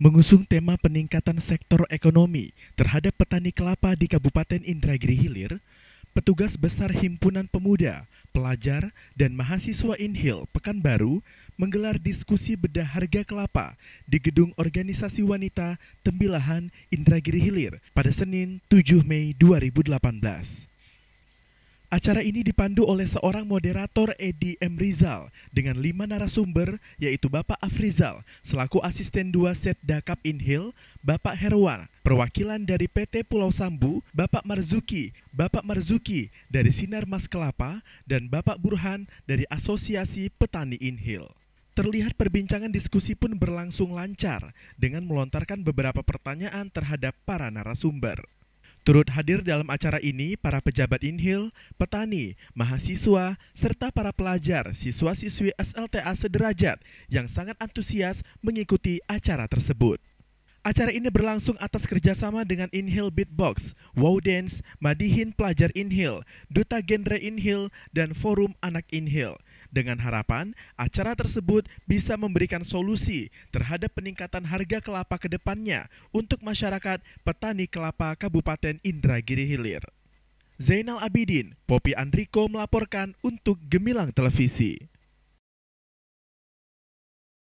mengusung tema peningkatan sektor ekonomi terhadap petani kelapa di Kabupaten Indragiri Hilir, petugas besar Himpunan Pemuda, Pelajar, dan Mahasiswa Inhil Pekanbaru menggelar diskusi bedah harga kelapa di Gedung Organisasi Wanita Tembilahan Indragiri Hilir pada Senin 7 Mei 2018. Acara ini dipandu oleh seorang moderator Edi M. Rizal dengan lima narasumber yaitu Bapak Afrizal selaku asisten 2 Set Dakap Inhil, Bapak Herwan, perwakilan dari PT Pulau Sambu, Bapak Marzuki, Bapak Marzuki dari Sinar Mas Kelapa, dan Bapak Burhan dari Asosiasi Petani Inhil. Terlihat perbincangan diskusi pun berlangsung lancar dengan melontarkan beberapa pertanyaan terhadap para narasumber. Turut hadir dalam acara ini para pejabat Inhil, petani, mahasiswa, serta para pelajar siswa-siswi SLTA sederajat yang sangat antusias mengikuti acara tersebut. Acara ini berlangsung atas kerjasama dengan Inhil Beatbox, Wow Dance, Madihin Pelajar Inhil, Duta Genre Inhil, dan Forum Anak Inhil dengan harapan, acara tersebut bisa memberikan solusi terhadap peningkatan harga kelapa ke depannya untuk masyarakat petani kelapa Kabupaten Indragiri Hilir. Zainal Abidin, Popi Andriko melaporkan untuk Gemilang Televisi.